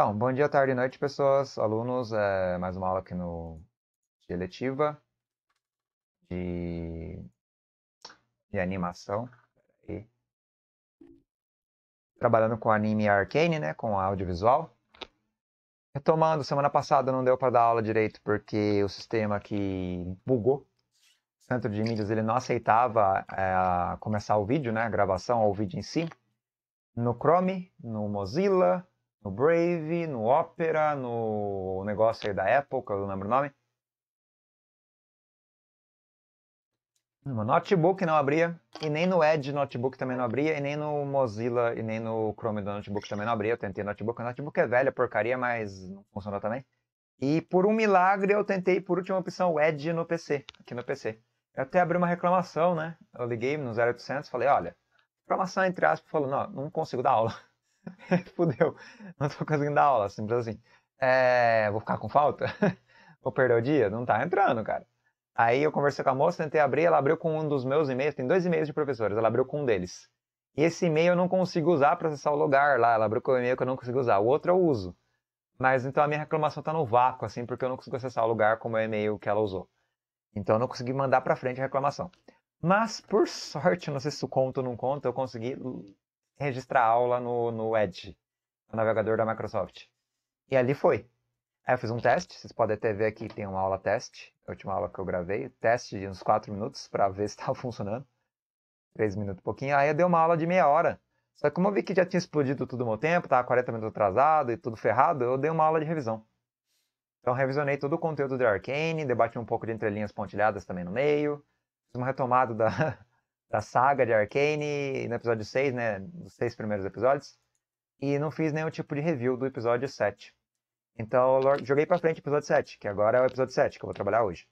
Então, bom dia, tarde e noite, pessoas, alunos. É mais uma aula aqui no de eletiva de, de animação. Trabalhando com anime arcane, né? Com audiovisual. Retomando, semana passada não deu para dar aula direito porque o sistema que bugou. O centro de mídias ele não aceitava é, começar o vídeo, né? A gravação ou o vídeo em si. No Chrome, no Mozilla, no Brave, no Opera, no negócio aí da Apple, que eu não lembro o nome. No notebook não abria, e nem no Edge notebook também não abria, e nem no Mozilla, e nem no Chrome do notebook também não abria. Eu tentei notebook, o notebook é velha, porcaria, mas não funcionou também. E por um milagre eu tentei, por última opção, o Edge no PC, aqui no PC. Eu até abri uma reclamação, né? Eu liguei no 0800 falei, olha, reclamação entre aspas, falou, não, não consigo dar aula. fudeu, não tô conseguindo dar aula, simples assim. É, vou ficar com falta? vou perder o dia? Não tá entrando, cara. Aí eu conversei com a moça, tentei abrir, ela abriu com um dos meus e-mails, tem dois e-mails de professores, ela abriu com um deles. E esse e-mail eu não consigo usar para acessar o lugar lá, ela abriu com o um e-mail que eu não consigo usar, o outro eu uso. Mas então a minha reclamação tá no vácuo, assim, porque eu não consigo acessar o lugar com é o e-mail que ela usou. Então eu não consegui mandar para frente a reclamação. Mas, por sorte, não sei se isso conta ou não conta, eu consegui registrar aula no, no Edge, o navegador da Microsoft. E ali foi. Aí eu fiz um teste, vocês podem até ver aqui, tem uma aula teste, a última aula que eu gravei, teste de uns 4 minutos para ver se estava funcionando. 3 minutos, pouquinho. Aí eu dei uma aula de meia hora. Só que como eu vi que já tinha explodido tudo o meu tempo, tava 40 minutos atrasado e tudo ferrado, eu dei uma aula de revisão. Então revisionei todo o conteúdo de Arcane, debati um pouco de entrelinhas pontilhadas também no meio, fiz uma retomada da, da saga de Arcane, no episódio 6, né, dos seis primeiros episódios, e não fiz nenhum tipo de review do episódio 7. Então eu joguei pra frente o episódio 7, que agora é o episódio 7 que eu vou trabalhar hoje.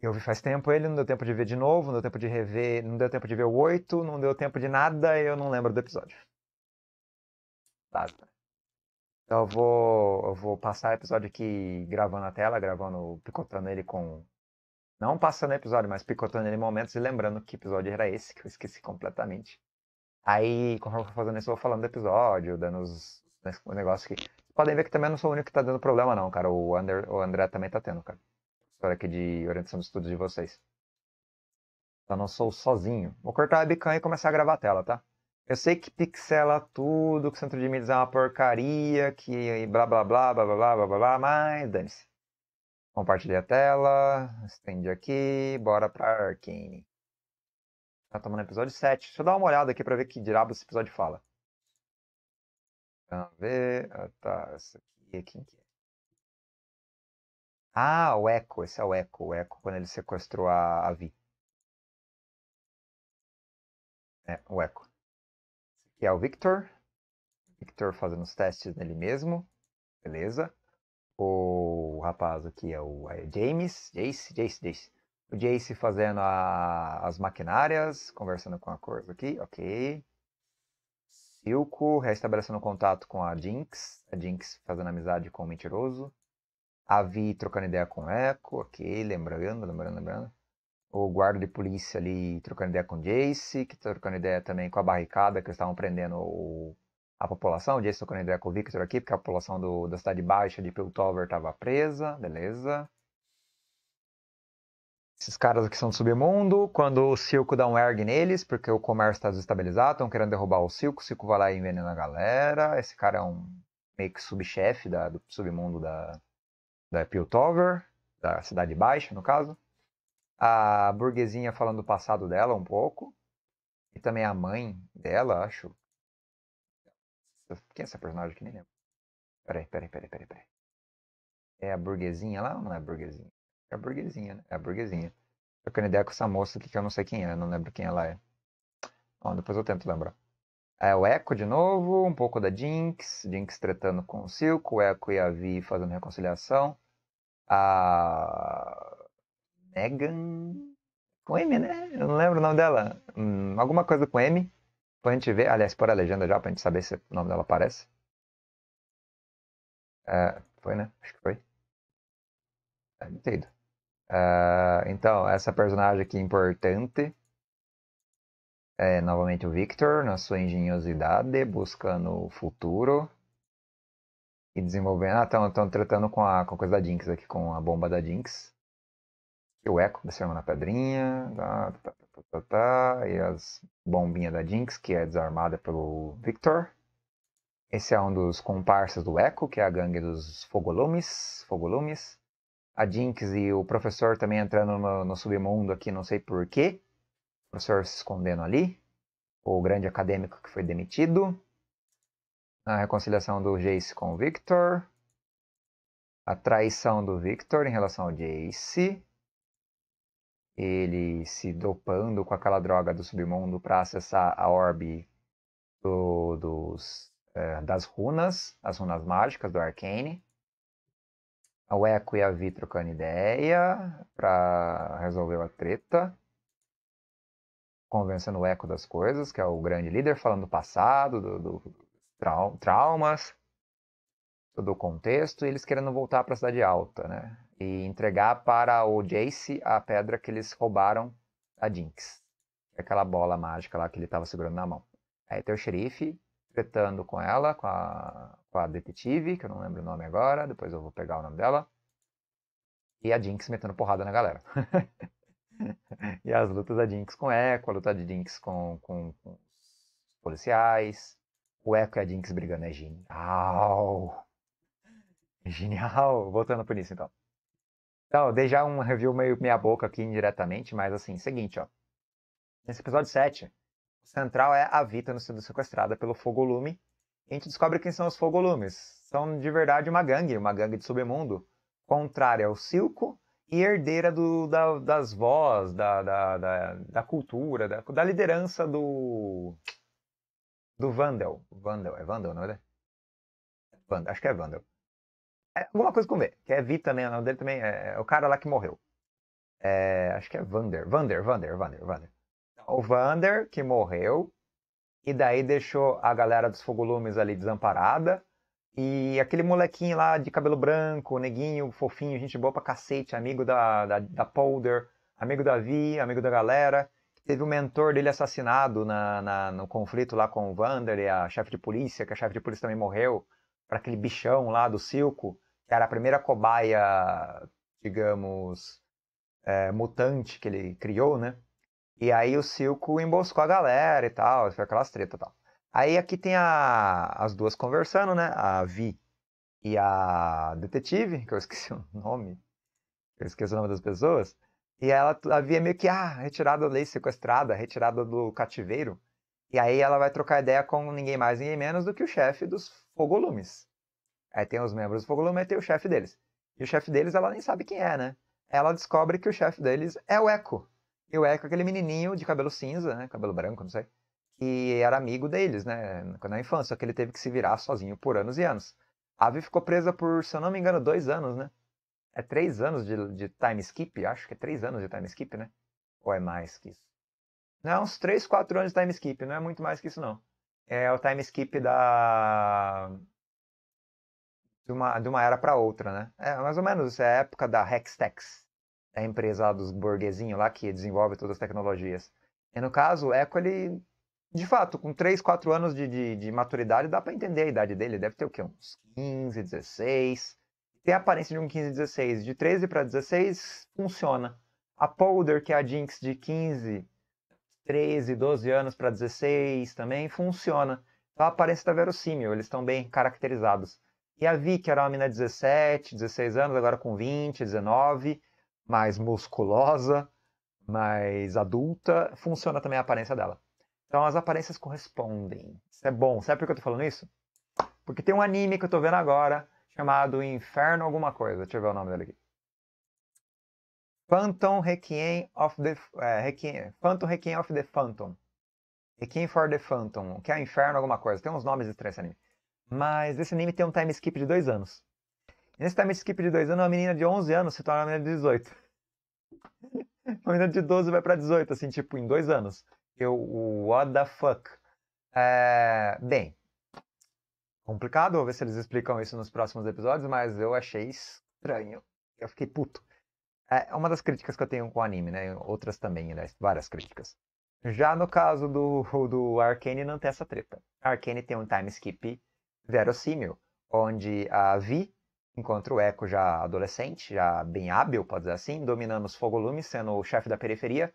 Eu vi faz tempo ele, não deu tempo de ver de novo, não deu tempo de rever, não deu tempo de ver o 8, não deu tempo de nada, eu não lembro do episódio. Nada. Então eu vou, eu vou passar o episódio aqui gravando a tela, gravando, picotando ele com não passando o episódio, mas picotando ele em momentos e lembrando que episódio era esse, que eu esqueci completamente. Aí, conforme eu vou fazendo isso, eu vou falando do episódio, dando os, né, os negócios que. Podem ver que também eu não sou o único que tá dando problema, não, cara. O, Ander, o André também tá tendo, cara. História aqui de orientação de estudos de vocês. Então não sou sozinho. Vou cortar a webcam e começar a gravar a tela, tá? Eu sei que pixela tudo, que o centro de mídias é uma porcaria, que blá blá blá blá blá blá blá blá, mas dane-se. Compartilhei a tela, estendi aqui, bora pra Arkane. Já tá estamos no episódio 7. Deixa eu dar uma olhada aqui pra ver que diabo esse episódio fala. Vamos ver. Ah, tá, esse aqui é quem que é. Ah, o Echo, esse é o Echo, o Echo quando ele sequestrou a, a Vi. É, o Echo. Esse aqui é o Victor. Victor fazendo os testes nele mesmo. Beleza o rapaz aqui, é o é James, Jace, Jace, Jace. O Jace fazendo a, as maquinárias, conversando com a Corvo aqui, ok. Silco restabelecendo contato com a Jinx, a Jinx fazendo amizade com o Mentiroso. A Vi trocando ideia com o Echo, ok, lembrando, lembrando, lembrando. O guarda de polícia ali trocando ideia com o Jace, que trocando ideia também com a barricada que eles estavam prendendo o a população, com o Victor aqui, porque a população do, da Cidade Baixa de Piltover estava presa, beleza. Esses caras aqui são do submundo, quando o Silco dá um erg neles, porque o comércio está desestabilizado, estão querendo derrubar o Silco, o Silco vai lá e envenena a galera, esse cara é um meio que subchefe do submundo da, da Piltover, da Cidade Baixa, no caso. A burguesinha falando do passado dela um pouco, e também a mãe dela, acho, quem é essa personagem que nem lembro? Peraí, peraí, peraí, peraí, peraí. É a burguesinha lá ou não é a burguesinha? É a burguesinha, né? É a burguesinha. Eu quero ideia com essa moça aqui que eu não sei quem é, não lembro quem ela é. Bom, depois eu tento lembrar. É o Echo de novo, um pouco da Jinx, Jinx tretando com o Silco, o Echo e a Vi fazendo reconciliação. A Megan com M, né? Eu não lembro o nome dela. Hum, alguma coisa com M. Pra gente ver, aliás, pôr a legenda já pra gente saber se o nome dela aparece. É, foi, né? Acho que foi. É, É, então, essa personagem aqui importante é novamente o Victor, na sua engenhosidade, buscando o futuro e desenvolvendo. Ah, estão tratando com a, com a coisa da Jinx aqui, com a bomba da Jinx. E o Echo descendo na pedrinha. tá, tá, tá, tá. Tá, tá, tá, e as bombinhas da Jinx, que é desarmada pelo Victor. Esse é um dos comparsas do Echo, que é a gangue dos Fogolumes. Fogolumes. A Jinx e o professor também entrando no, no submundo aqui, não sei porquê. O professor se escondendo ali. O grande acadêmico que foi demitido. A reconciliação do Jace com o Victor. A traição do Victor em relação ao Jace ele se dopando com aquela droga do submundo para acessar a orbe do, dos, é, das runas, as runas mágicas do Arcane. O Echo e a Vi trocando ideia para resolver a treta. Convencendo o Echo das coisas, que é o grande líder, falando do passado, do, do trau, traumas, todo o contexto, e eles querendo voltar para a Cidade Alta, né? e entregar para o Jace a pedra que eles roubaram da Jinx. Aquela bola mágica lá que ele estava segurando na mão. Aí tem o xerife tretando com ela, com a, com a detetive, que eu não lembro o nome agora, depois eu vou pegar o nome dela. E a Jinx metendo porrada na galera. e as lutas da Jinx com o Echo, a luta de Jinx com, com, com os policiais. O Echo e a Jinx brigando é genial. Genial! Voltando por isso então. Então, dei já um review meio meia boca aqui indiretamente, mas assim, seguinte, ó. Nesse episódio 7, o central é a Vita no sendo sequestrada pelo Fogolume. E a gente descobre quem são os Fogolumes. São de verdade uma gangue, uma gangue de submundo, contrária ao Silco e herdeira do, da, das vozes, da, da, da, da, cultura, da, da liderança do. do Vandal. Vandal, é Vandal, não é? Né? Vandal, acho que é Vandal. É alguma coisa com V, que é Vi também, o nome dele também é, é, o cara lá que morreu. É, acho que é Vander, Vander, Vander, Vander, Vander. Tá. O Vander que morreu e daí deixou a galera dos fogolumes ali desamparada. E aquele molequinho lá de cabelo branco, neguinho, fofinho, gente boa pra cacete, amigo da, da, da Polder, amigo da Vi, amigo da galera. Teve o mentor dele assassinado na, na, no conflito lá com o Vander e a chefe de polícia, que a chefe de polícia também morreu, para aquele bichão lá do silco que era a primeira cobaia, digamos, é, mutante que ele criou, né? E aí o Silco emboscou a galera e tal, foi aquelas tretas e tal. Aí aqui tem a, as duas conversando, né? A Vi e a detetive, que eu esqueci o nome, eu esqueci o nome das pessoas. E ela havia é meio que, ah, retirada da lei, sequestrada, retirada do cativeiro. E aí ela vai trocar ideia com ninguém mais, ninguém menos do que o chefe dos fogolumes. Aí tem os membros do Foglume e tem o chefe deles. E o chefe deles, ela nem sabe quem é, né? Ela descobre que o chefe deles é o Echo. E o Echo é aquele menininho de cabelo cinza, né? Cabelo branco, não sei. E era amigo deles, né? quando Na é infância, só que ele teve que se virar sozinho por anos e anos. A Vi ficou presa por, se eu não me engano, dois anos, né? É três anos de, de time skip? Acho que é três anos de time skip, né? Ou é mais que isso? Não, é uns três, quatro anos de time skip. Não é muito mais que isso, não. É o time skip da de uma, de uma era para outra, né? É mais ou menos essa é a época da Hextex, é a empresa dos burguesinhos lá que desenvolve todas as tecnologias. E no caso, o Echo, ele, de fato, com 3, 4 anos de, de, de maturidade, dá para entender a idade dele, deve ter o quê? Uns 15, 16. Tem a aparência de um 15, 16. De 13 para 16, funciona. A Polder, que é a Jinx de 15, 13, 12 anos para 16 também, funciona. Então a aparência está verossímil, eles estão bem caracterizados. E a Vi, que era uma menina de 17, 16 anos, agora com 20, 19, mais musculosa, mais adulta, funciona também a aparência dela. Então as aparências correspondem. Isso é bom. Sabe por que eu tô falando isso? Porque tem um anime que eu tô vendo agora, chamado Inferno Alguma Coisa. Deixa eu ver o nome dele aqui. Phantom Requiem of the... É, Requiem, Phantom Requiem of the Phantom. Requiem for the Phantom, que é Inferno Alguma Coisa. Tem uns nomes estranhos nesse anime. Mas esse anime tem um time skip de dois anos. E nesse time skip de dois anos, uma menina de 11 anos se torna uma menina de 18. uma menina de 12 vai pra 18, assim, tipo, em dois anos. Eu, what the fuck? É, bem, complicado, vou ver se eles explicam isso nos próximos episódios, mas eu achei estranho. Eu fiquei puto. É uma das críticas que eu tenho com o anime, né? Outras também, né? várias críticas. Já no caso do, do Arcane, não tem essa treta. Arcane tem um time skip verossímil, onde a Vi encontra o Echo já adolescente, já bem hábil, pode dizer assim, dominando os Fogolumes, sendo o chefe da periferia,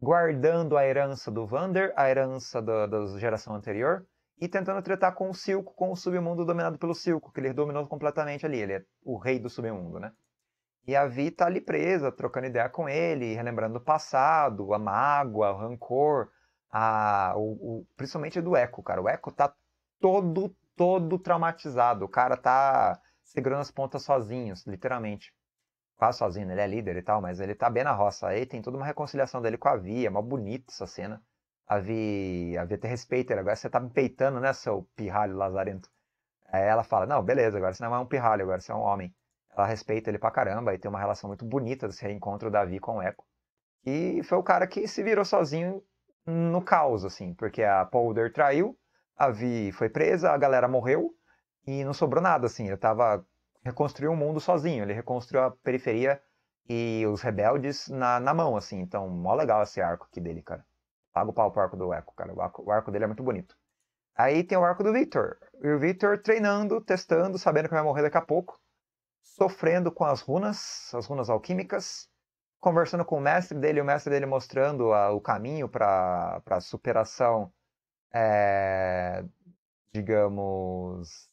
guardando a herança do Vander, a herança da, da geração anterior, e tentando tratar com o Silco, com o submundo dominado pelo Silco, que ele dominou completamente ali, ele é o rei do submundo, né? E a Vi tá ali presa, trocando ideia com ele, relembrando o passado, a mágoa, o rancor, a, o, o, principalmente do Echo, cara. O Echo tá todo todo traumatizado. O cara tá segurando as pontas sozinhos, literalmente. Quase sozinho, né? ele é líder e tal, mas ele tá bem na roça. Aí tem toda uma reconciliação dele com a Vi, é mó bonita essa cena. A Vi, a Vi te respeita, agora você tá me peitando, né, seu pirralho lazarento? Aí ela fala, não, beleza, agora você não é um pirralho, agora você é um homem. Ela respeita ele pra caramba e tem uma relação muito bonita desse reencontro da Vi com o Echo. E foi o cara que se virou sozinho no caos, assim, porque a Powder traiu, a Vi foi presa, a galera morreu e não sobrou nada, assim. Ele tava reconstruiu o mundo sozinho, ele reconstruiu a periferia e os rebeldes na, na mão, assim. Então, mó legal esse arco aqui dele, cara. Paga o pau pro arco do Echo, cara. O arco, o arco dele é muito bonito. Aí tem o arco do Victor. E o Victor treinando, testando, sabendo que vai morrer daqui a pouco. Sofrendo com as runas, as runas alquímicas. Conversando com o mestre dele, o mestre dele mostrando a, o caminho para a superação é, digamos,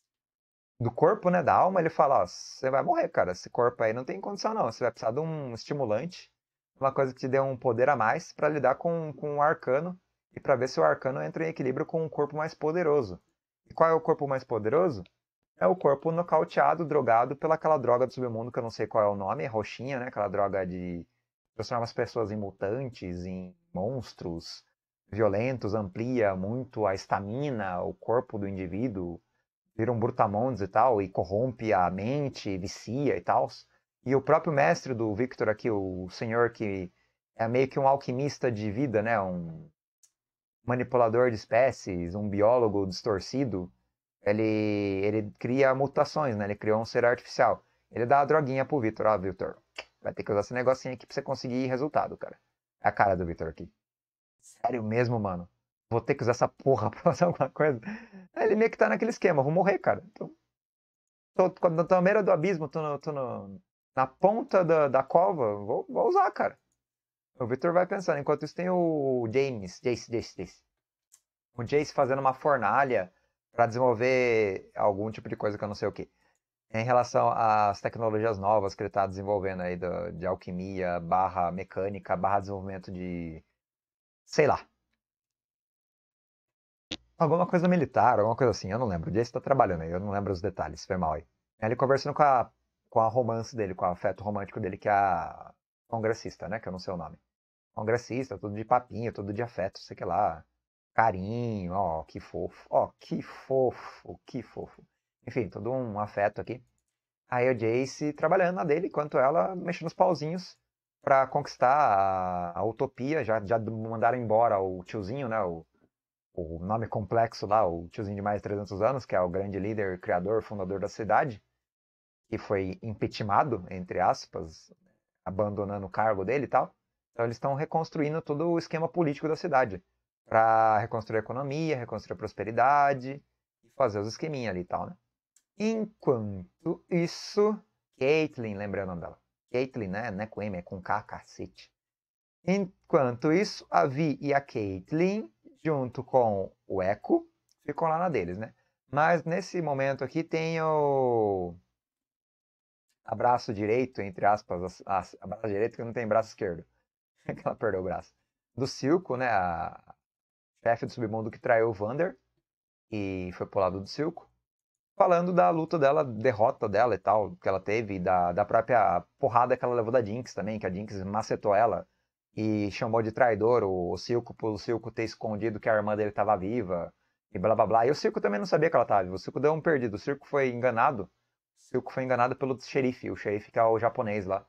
do corpo, né, da alma, ele fala, ó, você vai morrer, cara, esse corpo aí não tem condição não, você vai precisar de um estimulante, uma coisa que te dê um poder a mais para lidar com, com o arcano e para ver se o arcano entra em equilíbrio com um corpo mais poderoso. E qual é o corpo mais poderoso? É o corpo nocauteado, drogado pelaquela droga do submundo que eu não sei qual é o nome, roxinha, né, aquela droga de transformar as pessoas em mutantes, em monstros, violentos, amplia muito a estamina, o corpo do indivíduo, vira um brutamontes e tal, e corrompe a mente, vicia e tal. E o próprio mestre do Victor aqui, o senhor que é meio que um alquimista de vida, né? Um manipulador de espécies, um biólogo distorcido, ele, ele cria mutações, né? Ele criou um ser artificial. Ele dá a droguinha pro Victor, ó, Victor, vai ter que usar esse negocinho aqui pra você conseguir resultado, cara. É a cara do Victor aqui sério mesmo, mano? Vou ter que usar essa porra pra fazer alguma coisa? Aí ele meio que tá naquele esquema, vou morrer, cara. Então, tô, tô na beira do abismo, tô, no, tô no, na ponta da, da cova, vou, vou usar, cara. O Victor vai pensando. Enquanto isso, tem o James, Jace, Jace, Jace. O Jace fazendo uma fornalha para desenvolver algum tipo de coisa que eu não sei o que. Em relação às tecnologias novas que ele tá desenvolvendo aí do, de alquimia, barra mecânica, barra desenvolvimento de sei lá. Alguma coisa militar, alguma coisa assim, eu não lembro. O Jace tá trabalhando aí, eu não lembro os detalhes, foi mal aí. Ele conversando com a, com a romance dele, com o afeto romântico dele, que é a congressista, né? Que eu não sei o nome. Congressista, tudo de papinho, tudo de afeto, sei que lá. Carinho, ó, que fofo, ó, que fofo, que fofo. Enfim, todo um afeto aqui. Aí o Jace trabalhando na dele, enquanto ela mexendo nos pauzinhos para conquistar a, a, utopia, já, já mandaram embora o tiozinho, né? O, o nome complexo lá, o tiozinho de mais de 300 anos, que é o grande líder, criador, fundador da cidade, que foi impeachmentado, entre aspas, abandonando o cargo dele e tal. Então eles estão reconstruindo todo o esquema político da cidade, para reconstruir a economia, reconstruir a prosperidade fazer os esqueminhas ali e tal, né? Enquanto isso, Caitlyn, lembrando dela. Caitlyn, né? Não é com M, é com K, cacete. Enquanto isso, a Vi e a Caitlyn, junto com o Echo, ficam lá na deles, né? Mas nesse momento aqui tem o abraço direito, entre aspas, a, braço direito que não tem braço esquerdo. que ela perdeu o braço. Do Silco, né? A chefe do submundo que traiu o Vander e foi pro lado do Silco falando da luta dela, derrota dela e tal, que ela teve, da, da própria porrada que ela levou da Jinx também, que a Jinx macetou ela e chamou de traidor o, o Silco o Silco ter escondido que a irmã dele estava viva e blá blá blá. E o Silco também não sabia que ela estava viva, o Silco deu um perdido, o Silco foi enganado, o Silco foi enganado pelo xerife, o xerife que é o japonês lá.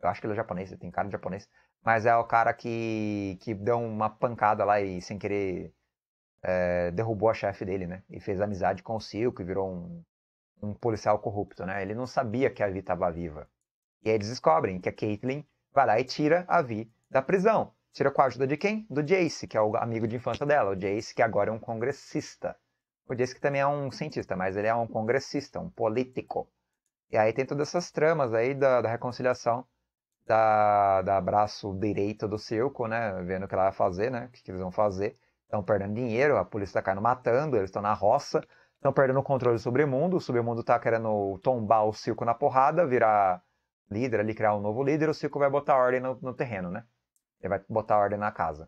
Eu acho que ele é japonês, ele tem cara de japonês. Mas é o cara que, que deu uma pancada lá e sem querer é, derrubou a chefe dele, né? E fez amizade com o Silk, virou um, um policial corrupto, né? Ele não sabia que a Vi estava viva. E aí eles descobrem que a Caitlyn vai lá e tira a Vi da prisão. Tira com a ajuda de quem? Do Jace, que é o amigo de infância dela. O Jace, que agora é um congressista. O Jace, que também é um cientista, mas ele é um congressista, um político. E aí tem todas essas tramas aí da, da reconciliação da, da braço direito do Silco, né? Vendo o que ela vai fazer, né? O que, que eles vão fazer estão perdendo dinheiro, a polícia está caindo matando, eles estão na roça, estão perdendo o controle sobre o mundo, o submundo está querendo tombar o circo na porrada, virar líder ali, criar um novo líder, o circo vai botar ordem no, no terreno, né? Ele vai botar ordem na casa.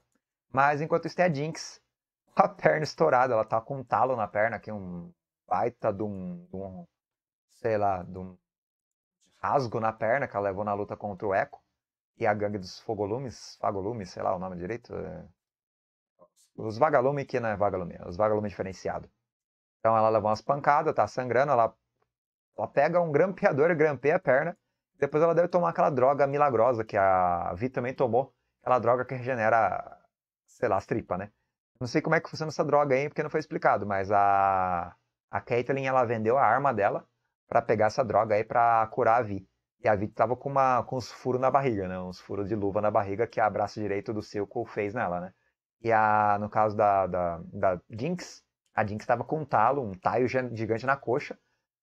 Mas enquanto isso tem a Jinx, com a perna estourada, ela tá com um talo na perna aqui, é um baita de um, de um sei lá, de um rasgo na perna que ela levou na luta contra o Echo e a gangue dos Fogolumes, Fagolumes, sei lá o nome direito, é os vagalume que não é vagalume, os vagalume diferenciado. Então ela leva umas pancadas, tá sangrando, ela, ela pega um grampeador e grampeia a perna. Depois ela deve tomar aquela droga milagrosa que a Vi também tomou, aquela droga que regenera, sei lá, as tripas, né? Não sei como é que funciona essa droga aí, porque não foi explicado, mas a, a Caitlyn, ela vendeu a arma dela para pegar essa droga aí para curar a Vi. E a Vi tava com, uma, com uns furos na barriga, né? Uns furos de luva na barriga que a braço direito do Silco fez nela, né? E a, no caso da, da, da Jinx, a Jinx estava com um talo, um taio gigante na coxa.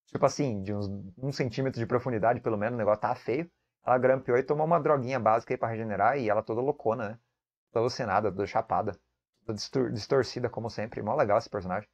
Tipo assim, de uns um centímetro de profundidade, pelo menos, o negócio tava feio. Ela grampeou e tomou uma droguinha básica aí pra regenerar e ela toda loucona, né? Toda alucinada, toda chapada. Toda distor distorcida, como sempre. Mó legal esse personagem.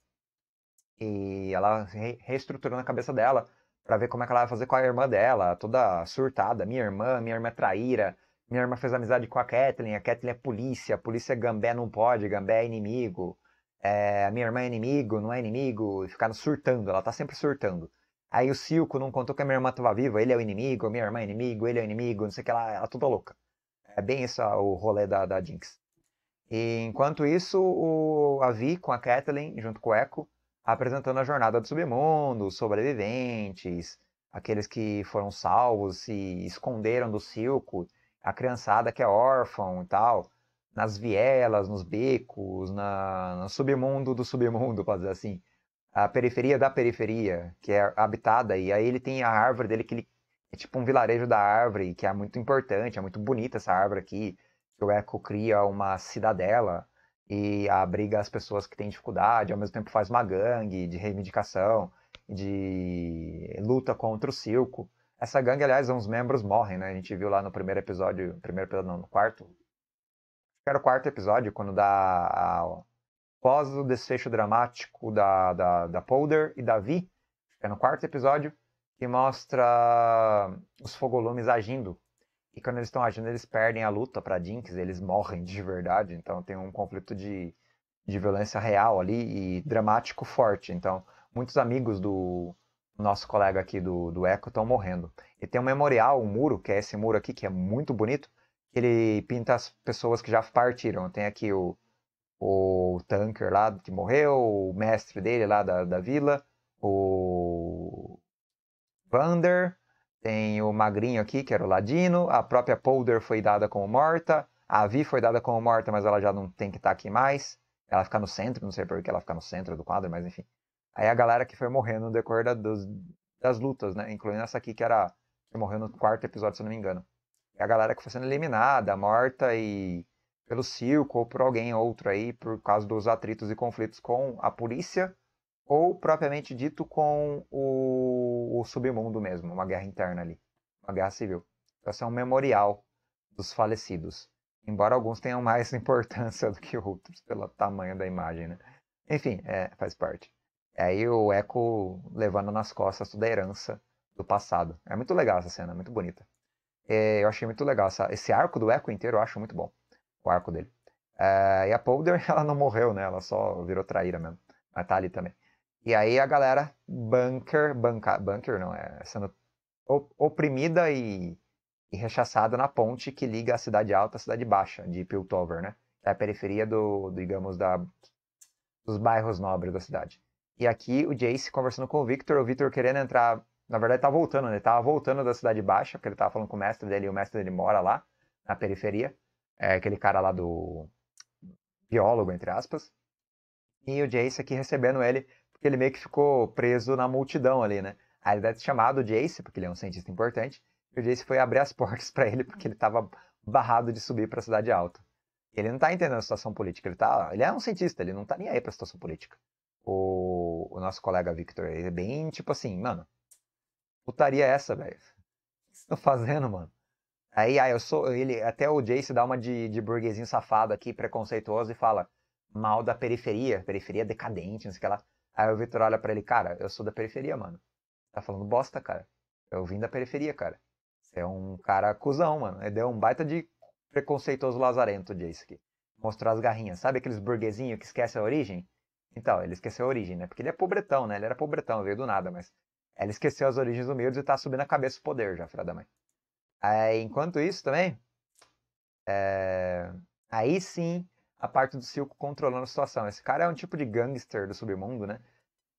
E ela re reestruturando a cabeça dela para ver como é que ela vai fazer com a irmã dela, toda surtada. Minha irmã, minha irmã é traíra, minha irmã fez amizade com a Kathleen, a Kathleen é polícia, a polícia é gambé não pode, gambé é inimigo. É, minha irmã é inimigo, não é inimigo, ficaram surtando, ela tá sempre surtando. Aí o Silco não contou que a minha irmã tava viva, ele é o inimigo, minha irmã é inimigo, ele é o inimigo, não sei o que, ela, ela toda louca. É bem isso ah, o rolê da, da Jinx. E enquanto isso, o, a Vi com a Kathleen, junto com o Echo, apresentando a jornada do submundo, sobreviventes, aqueles que foram salvos, se esconderam do Silco a criançada que é órfão e tal, nas vielas, nos becos, na, no submundo do submundo, pode dizer assim, a periferia da periferia, que é habitada, e aí ele tem a árvore dele que ele, é tipo um vilarejo da árvore, que é muito importante, é muito bonita essa árvore aqui, que o Eco cria uma cidadela e abriga as pessoas que têm dificuldade, ao mesmo tempo faz uma gangue de reivindicação, de luta contra o circo. Essa gangue, aliás, uns membros morrem, né? A gente viu lá no primeiro episódio, primeiro episódio não, no quarto. Acho que era o quarto episódio, quando dá a, após o desfecho dramático da, da, da Polder e da Vi, é no quarto episódio, que mostra os fogolumes agindo. E quando eles estão agindo, eles perdem a luta para Jinx, eles morrem de verdade. Então tem um conflito de, de violência real ali e dramático forte. Então, muitos amigos do, nosso colega aqui do, do Eco estão morrendo. E tem um memorial, um muro, que é esse muro aqui, que é muito bonito. Ele pinta as pessoas que já partiram. Tem aqui o, o Tanker lá que morreu, o mestre dele lá da, da vila, o Vander, tem o Magrinho aqui, que era o Ladino, a própria Polder foi dada como morta, a Vi foi dada como morta, mas ela já não tem que estar tá aqui mais. Ela fica no centro, não sei por que ela fica no centro do quadro, mas enfim. Aí a galera que foi morrendo no decorrer da, dos, das lutas, né? Incluindo essa aqui que era que morreu no quarto episódio, se eu não me engano. E é a galera que foi sendo eliminada, morta e pelo circo ou por alguém outro aí por causa dos atritos e conflitos com a polícia ou propriamente dito com o, o submundo mesmo, uma guerra interna ali, uma guerra civil. Então, é um memorial dos falecidos, embora alguns tenham mais importância do que outros pelo tamanho da imagem, né? Enfim, é, faz parte. Aí o Echo levando nas costas toda a herança do passado. É muito legal essa cena, muito bonita. É, eu achei muito legal essa, esse arco do Echo inteiro, eu acho muito bom. O arco dele. É, e a Powder, ela não morreu, né? Ela só virou traíra mesmo. Mas tá ali também. E aí a galera, bunker, banca, bunker não, é, é sendo oprimida e, e, rechaçada na ponte que liga a cidade alta à cidade baixa de Piltover, né? É a periferia do, digamos, da, dos bairros nobres da cidade. E aqui o Jace conversando com o Victor, o Victor querendo entrar. Na verdade, tá voltando, né? Ele tava voltando da Cidade Baixa, porque ele tava falando com o mestre dele, e o mestre dele mora lá, na periferia. É aquele cara lá do. biólogo, entre aspas. E o Jace aqui recebendo ele, porque ele meio que ficou preso na multidão ali, né? Aí ele deve ter chamado o Jace, porque ele é um cientista importante, e o Jace foi abrir as portas para ele, porque ele tava barrado de subir para a Cidade Alta. Ele não tá entendendo a situação política, ele, tá, ele é um cientista, ele não tá nem aí pra situação política o, o nosso colega Victor. Ele é bem tipo assim, mano, putaria é essa, velho? O que vocês estão tá fazendo, mano? Aí, ah, eu sou. Ele, até o Jace dá uma de, de burguesinho safado aqui, preconceituoso, e fala mal da periferia, periferia decadente, não sei o que lá. Aí o Victor olha pra ele, cara, eu sou da periferia, mano. Tá falando bosta, cara. Eu vim da periferia, cara. Você é um cara cuzão, mano. Ele deu um baita de preconceituoso lazarento, Jace aqui. Mostrou as garrinhas. Sabe aqueles burguesinhos que esquece a origem? Então, ele esqueceu a origem, né? Porque ele é pobretão, né? Ele era pobretão, veio do nada, mas ela esqueceu as origens do Mildred e tá subindo a cabeça o poder já, filha da mãe. enquanto isso também, é... aí sim a parte do Silco controlando a situação. Esse cara é um tipo de gangster do submundo, né?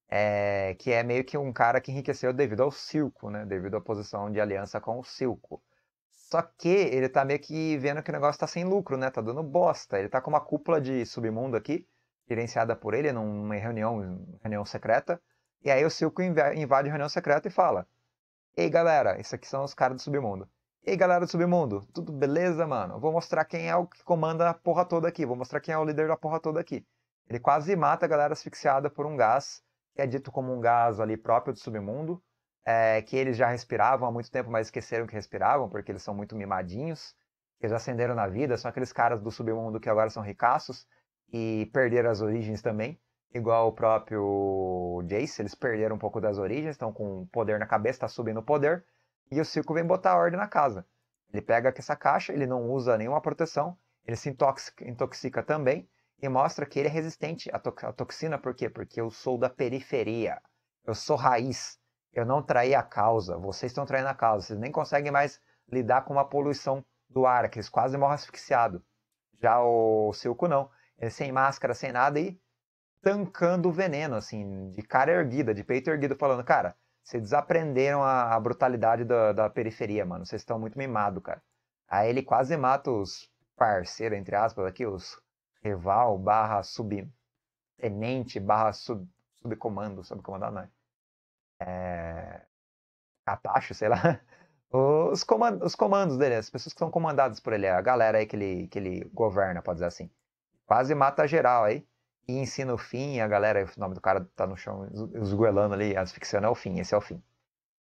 É... Que é meio que um cara que enriqueceu devido ao Silco, né? Devido à posição de aliança com o Silco. Só que ele tá meio que vendo que o negócio tá sem lucro, né? Tá dando bosta. Ele tá com uma cúpula de submundo aqui gerenciada por ele numa reunião, reunião secreta. E aí o Silco invade a reunião secreta e fala: Ei galera, isso aqui são os caras do submundo. Ei galera do submundo, tudo beleza, mano? Vou mostrar quem é o que comanda a porra toda aqui, vou mostrar quem é o líder da porra toda aqui. Ele quase mata a galera asfixiada por um gás, que é dito como um gás ali próprio do submundo, é, que eles já respiravam há muito tempo, mas esqueceram que respiravam, porque eles são muito mimadinhos, eles ascenderam na vida, são aqueles caras do submundo que agora são ricaços, e perderam as origens também. Igual o próprio Jace, eles perderam um pouco das origens, estão com poder na cabeça, tá subindo o poder. E o Circo vem botar ordem na casa. Ele pega essa caixa, ele não usa nenhuma proteção, ele se intoxica, intoxica também e mostra que ele é resistente à, to à toxina. Por quê? Porque eu sou da periferia, eu sou raiz, eu não traí a causa, vocês estão traindo a causa, vocês nem conseguem mais lidar com uma poluição do ar, que eles quase morrem asfixiados. Já o Silco não. É, sem máscara, sem nada, e tancando o veneno, assim, de cara erguida, de peito erguido, falando, cara, vocês desaprenderam a, a brutalidade da, da, periferia, mano. Vocês estão muito mimado, cara. Aí ele quase mata os parceiros, entre aspas, aqui, os rival barra subtenente barra sub, subcomando, subcomandado, não né? é? é... sei lá. Os, comandos, os comandos dele, as pessoas que são comandadas por ele, a galera aí que ele, que ele governa, pode dizer assim. Quase mata geral aí. E ensina o fim, a galera, o nome do cara tá no chão esgoelando ali, asfixiando é o fim, esse é o fim.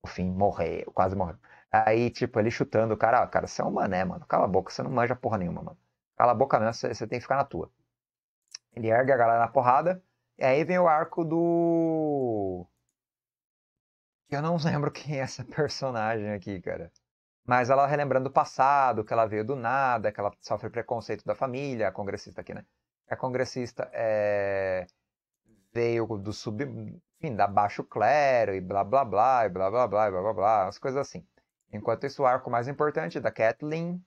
O fim morreu, quase morreu. Aí, tipo, ele chutando o cara, ó, ah, cara, você é um mané, mano. Cala a boca, você não manja porra nenhuma, mano. Cala a boca mesmo, você tem que ficar na tua. Ele ergue a galera na porrada, e aí vem o arco do. Eu não lembro quem é essa personagem aqui, cara. Mas ela relembrando o passado, que ela veio do nada, que ela sofre preconceito da família, a congressista aqui, né? A congressista é... veio do sub... Enfim, da baixo clero e blá, blá, blá, e blá, blá, blá, e blá, blá, blá, coisas assim. Enquanto isso, o arco mais importante é da Kathleen,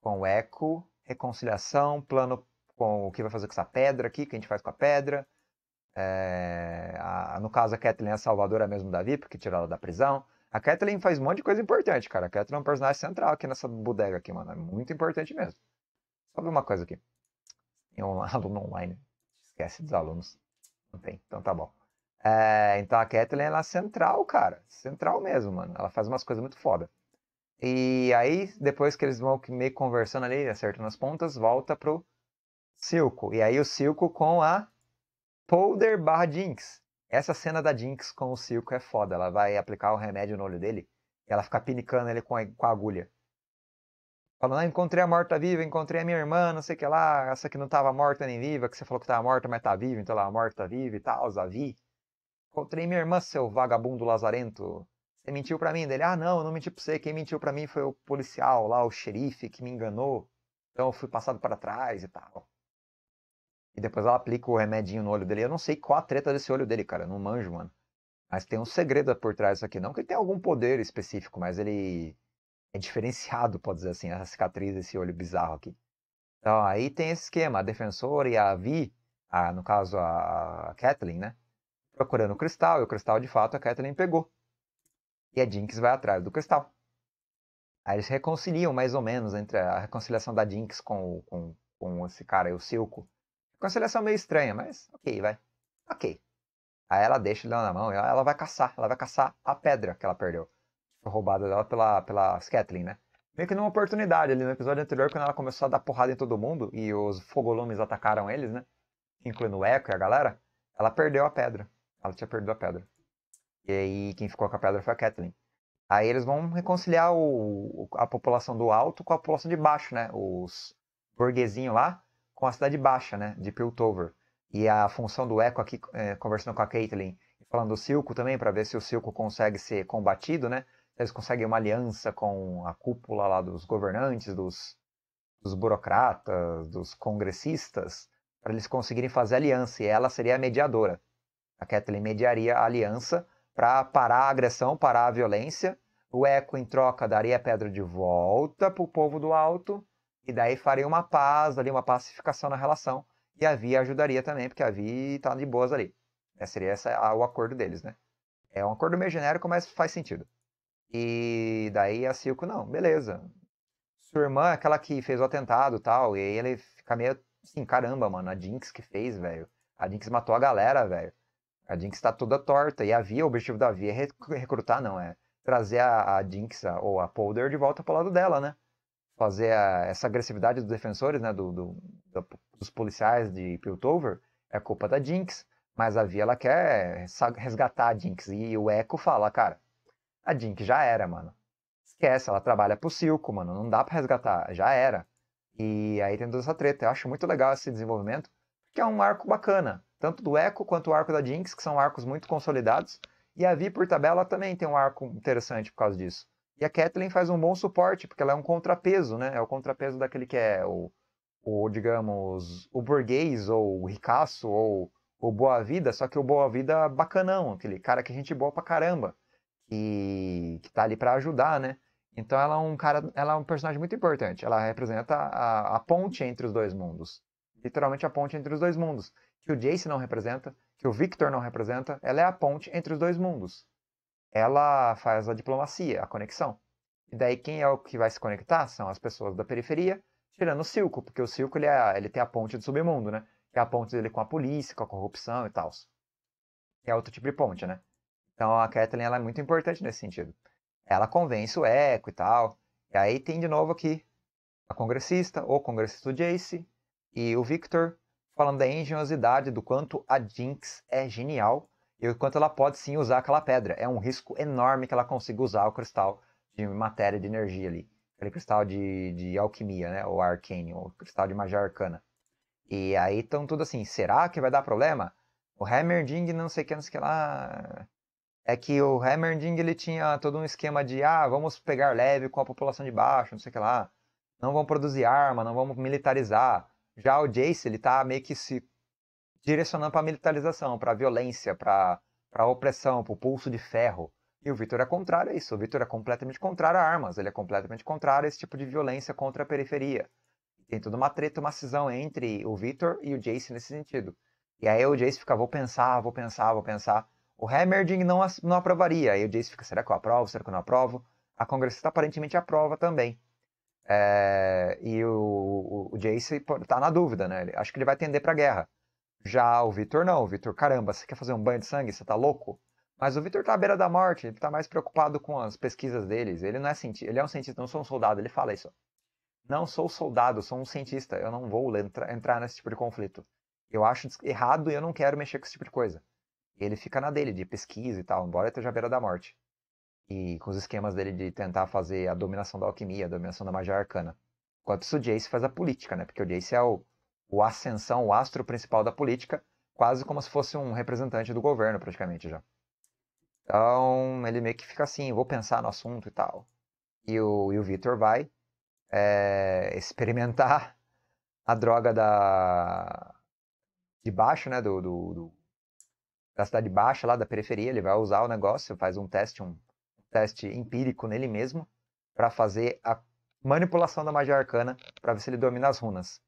com o eco, reconciliação, plano com o que vai fazer com essa pedra aqui, o que a gente faz com a pedra. É, a, no caso, a Kathleen é a salvadora mesmo da VIP, porque tirou ela da prisão. A Kathleen faz um monte de coisa importante, cara. A Kathleen é um personagem central aqui nessa bodega aqui, mano. É muito importante mesmo. Só ver uma coisa aqui. Tem um aluno online. Esquece dos alunos. Não tem. Então tá bom. É, então a Kathleen, ela é central, cara. Central mesmo, mano. Ela faz umas coisas muito foda. E aí, depois que eles vão meio conversando ali, acertando as pontas, volta pro Silco. E aí o Silco com a Powder barra Jinx. Essa cena da Jinx com o circo é foda. Ela vai aplicar o remédio no olho dele e ela fica pinicando ele com a, com a agulha. Falando, ah, encontrei a morta-viva, encontrei a minha irmã, não sei o que lá, essa que não tava morta nem viva, que você falou que tava morta, mas tá viva, então ela é morta, viva e tal, Zavi. Encontrei minha irmã, seu vagabundo lazarento. Você mentiu pra mim? Dele, ah, não, eu não menti pra você. Quem mentiu pra mim foi o policial lá, o xerife, que me enganou. Então eu fui passado para trás e tal. E depois ela aplica o remedinho no olho dele. Eu não sei qual a treta desse olho dele, cara. Não manjo, mano. Mas tem um segredo por trás disso aqui. Não que ele tenha algum poder específico, mas ele é diferenciado, pode dizer assim, essa cicatriz desse olho bizarro aqui. Então aí tem esse esquema. A defensora e a Vi, a, no caso a Kathleen, né? Procurando o cristal. E o cristal, de fato, a Kathleen pegou. E a Jinx vai atrás do cristal. Aí eles reconciliam mais ou menos entre a reconciliação da Jinx com, com, com esse cara aí, o Silco. Conciliação meio estranha, mas ok, vai. Ok. Aí ela deixa ele na mão e ela vai caçar. Ela vai caçar a pedra que ela perdeu. Foi roubada dela pela, pela Kathleen, né? Meio que numa oportunidade ali no episódio anterior, quando ela começou a dar porrada em todo mundo e os fogolumes atacaram eles, né? Incluindo o Echo e a galera. Ela perdeu a pedra. Ela tinha perdido a pedra. E aí quem ficou com a pedra foi a Kathleen. Aí eles vão reconciliar o, a população do alto com a população de baixo, né? Os burguesinhos lá com a Cidade Baixa, né, de Piltover. E a função do Echo aqui, é, conversando com a Caitlyn, falando do Silco também, para ver se o Silco consegue ser combatido, né? Eles conseguem uma aliança com a cúpula lá dos governantes, dos, dos burocratas, dos congressistas, para eles conseguirem fazer aliança. E ela seria a mediadora. A Caitlyn mediaria a aliança para parar a agressão, parar a violência. O Eco, em troca, daria a pedra de volta para o povo do alto e daí faria uma paz ali, uma pacificação na relação. E a Vi ajudaria também, porque a Vi tá de boas ali. É, seria esse o acordo deles, né? É um acordo meio genérico, mas faz sentido. E daí a Silco, não, beleza. Sua irmã é aquela que fez o atentado tal, e aí ele fica meio assim, caramba, mano, a Jinx que fez, velho. A Jinx matou a galera, velho. A Jinx tá toda torta. E a Via, o objetivo da Via é recrutar, não, é trazer a, a Jinx a, ou a Polder de volta pro lado dela, né? fazer a, essa agressividade dos defensores, né, do, do, do, dos policiais de Piltover, é culpa da Jinx, mas a Vi ela quer resgatar a Jinx e o Echo fala, cara, a Jinx já era, mano. Esquece, ela trabalha pro circo, mano, não dá para resgatar, já era. E aí tem toda essa treta. Eu acho muito legal esse desenvolvimento, que é um arco bacana, tanto do Echo quanto o arco da Jinx, que são arcos muito consolidados. E a Vi por tabela também tem um arco interessante por causa disso. E a Kathleen faz um bom suporte, porque ela é um contrapeso, né? É o contrapeso daquele que é o, o digamos, o burguês, ou o ricaço, ou o Boa Vida, só que o Boa Vida bacanão, aquele cara que a é gente boa pra caramba, que, que tá ali para ajudar, né? Então ela é um cara, ela é um personagem muito importante. Ela representa a, a ponte entre os dois mundos. Literalmente a ponte entre os dois mundos. Que o Jace não representa, que o Victor não representa, ela é a ponte entre os dois mundos ela faz a diplomacia, a conexão. E daí quem é o que vai se conectar são as pessoas da periferia, tirando o Silco, porque o Silco ele, é, ele tem a ponte do submundo, né? Que é a ponte dele com a polícia, com a corrupção e tal. Que é outro tipo de ponte, né? Então a Kathleen ela é muito importante nesse sentido. Ela convence o Eco e tal. E aí tem de novo aqui a congressista, ou congressista Jace e o Victor falando da engenhosidade do quanto a Jinx é genial e o quanto ela pode sim usar aquela pedra. É um risco enorme que ela consiga usar o cristal de matéria, de energia ali. Aquele cristal de, de alquimia, né? Ou arcane, o cristal de magia arcana. E aí estão tudo assim, será que vai dar problema? O Hammerding não sei o que, não sei o que lá... É que o Hammerding ele tinha todo um esquema de, ah, vamos pegar leve com a população de baixo, não sei o que lá. Não vão produzir arma, não vamos militarizar. Já o Jace, ele tá meio que se direcionando para a militarização, para a violência, para a opressão, para o pulso de ferro. E o Vitor é contrário a isso. O Vitor é completamente contrário a armas, ele é completamente contrário a esse tipo de violência contra a periferia. Tem toda uma treta, uma cisão entre o Vitor e o Jace nesse sentido. E aí o Jace fica, vou pensar, vou pensar, vou pensar. O Hammerding não, não aprovaria. Aí o Jace fica, será que eu aprovo, será que eu não aprovo? A congressista aparentemente aprova também. É... e o, o, o Jace tá na dúvida, né? Acho que ele vai tender pra guerra. Já o Vitor não. O Vitor, caramba, você quer fazer um banho de sangue? Você tá louco? Mas o Vitor tá à beira da morte, ele tá mais preocupado com as pesquisas deles. Ele não é cientista, ele é um cientista, não sou um soldado, ele fala isso. Não sou soldado, sou um cientista, eu não vou entra, entrar nesse tipo de conflito. Eu acho errado e eu não quero mexer com esse tipo de coisa. ele fica na dele, de pesquisa e tal, embora esteja à beira da morte. E com os esquemas dele de tentar fazer a dominação da alquimia, a dominação da magia arcana. Enquanto isso, o Jace faz a política, né? Porque o Jace é o o ascensão, o astro principal da política, quase como se fosse um representante do governo, praticamente já. Então, ele meio que fica assim, vou pensar no assunto e tal. E o, e o Victor vai é, experimentar a droga da... de baixo, né, do, do, do, da cidade baixa, lá da periferia. Ele vai usar o negócio, faz um teste, um teste empírico nele mesmo, para fazer a manipulação da magia arcana, para ver se ele domina as runas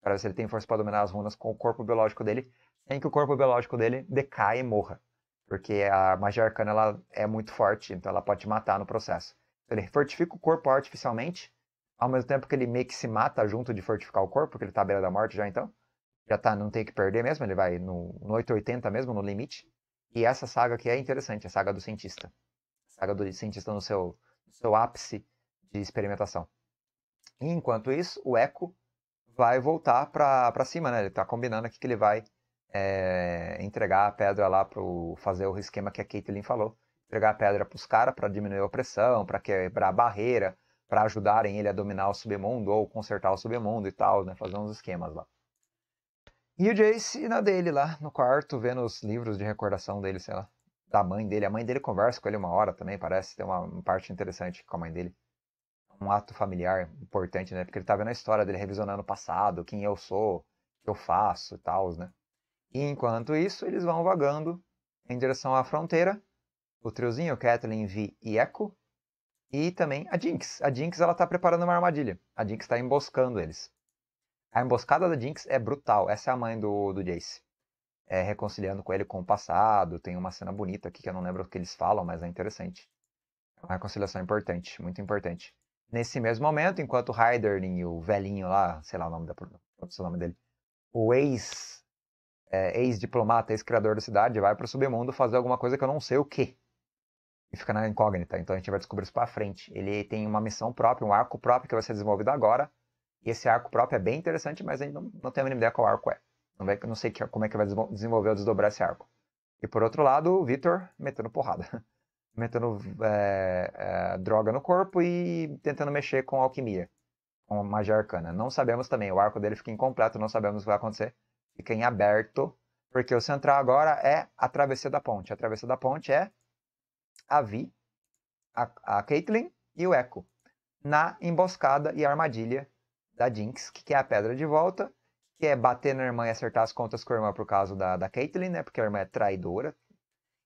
para ver se ele tem força para dominar as runas com o corpo biológico dele, sem que o corpo biológico dele decaia e morra. Porque a magia arcana ela é muito forte, então ela pode te matar no processo. Então, ele fortifica o corpo artificialmente, ao mesmo tempo que ele meio que se mata junto de fortificar o corpo, porque ele está à beira da morte já então. Já tá, não tem que perder mesmo, ele vai no, no 880 mesmo, no limite. E essa saga aqui é interessante, a saga do cientista. A saga do cientista no seu, no seu ápice de experimentação. E enquanto isso, o Echo vai voltar para cima, né? Ele tá combinando aqui que ele vai é, entregar a pedra lá para fazer o esquema que a Caitlyn falou, entregar a pedra para os caras para diminuir a opressão, para quebrar a barreira, para ajudarem ele a dominar o submundo ou consertar o submundo e tal, né? Fazer uns esquemas lá. E o Jace na dele lá, no quarto, vendo os livros de recordação dele, sei lá, da mãe dele. A mãe dele conversa com ele uma hora também, parece ter uma parte interessante com a mãe dele um ato familiar importante, né? Porque ele tá vendo a história dele revisionando o passado, quem eu sou, o que eu faço e tal, né? E enquanto isso, eles vão vagando em direção à fronteira. O triozinho, Kathleen, Vi e Echo. E também a Jinx. A Jinx, ela tá preparando uma armadilha. A Jinx tá emboscando eles. A emboscada da Jinx é brutal. Essa é a mãe do, do Jace. É, reconciliando com ele com o passado. Tem uma cena bonita aqui que eu não lembro o que eles falam, mas é interessante. É uma reconciliação importante, muito importante. Nesse mesmo momento, enquanto o e o velhinho lá, sei lá o nome da o nome dele, o ex é, ex-diplomata, ex-criador da cidade, vai para o submundo fazer alguma coisa que eu não sei o que. E fica na incógnita, então a gente vai descobrir isso para frente. Ele tem uma missão própria, um arco próprio que vai ser desenvolvido agora. E esse arco próprio é bem interessante, mas ainda não, não tenho a mínima ideia qual arco é. Não, vai, não sei que, como é que vai desenvolver ou desdobrar esse arco. E por outro lado, o Victor metendo porrada. metendo é, é, droga no corpo e tentando mexer com alquimia, com magia arcana. Não sabemos também, o arco dele fica incompleto, não sabemos o que vai acontecer. Fica em aberto, porque o central agora é a travessia da ponte. A travessia da ponte é a Vi, a, a Caitlyn e o Echo na emboscada e armadilha da Jinx, que quer a pedra de volta, que é bater na irmã e acertar as contas com a irmã por causa da, da Caitlyn, né? Porque a irmã é traidora